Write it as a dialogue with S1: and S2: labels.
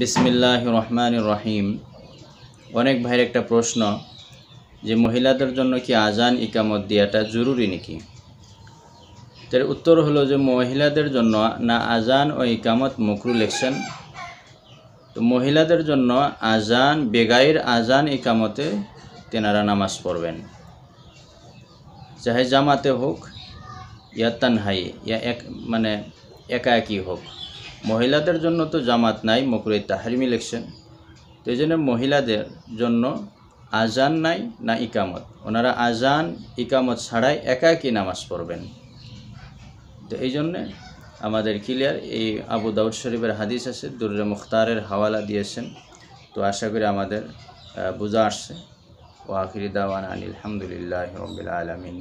S1: বিসমিল্লাহ রহমান রহিম অনেক ভাইয়ের একটা প্রশ্ন যে মহিলাদের জন্য কি আজান ইকামত দেওয়াটা জরুরি নাকি তার উত্তর হলো যে মহিলাদের জন্য না আজান ও ইকামত মকরু লেখছেন তো মহিলাদের জন্য আজান বেগাইর আজান ইকামতে তেনারা নামাজ পড়বেন চাহে জামাতে হোক ইয়া তানহাই ইয়া এক মানে একই হোক মহিলাদের জন্য তো জামাত নাই মকরে তাহারিম ইলেকশন তো এই জন্য মহিলাদের জন্য আজান নাই না ইকামত ওনারা আজান ইকামত ছাড়াই একাকি নামাজ পড়বেন তো এই জন্যে আমাদের ক্লিয়ার এই আবু দাউদ শরীফের হাদিস আছে দুর্রে মুখতারের হাওয়ালা দিয়েছেন তো আশা করি আমাদের বোঝা আসছে ওয়াখির দাওয়ান আলহামদুলিল্লাহ রবিল আলমিন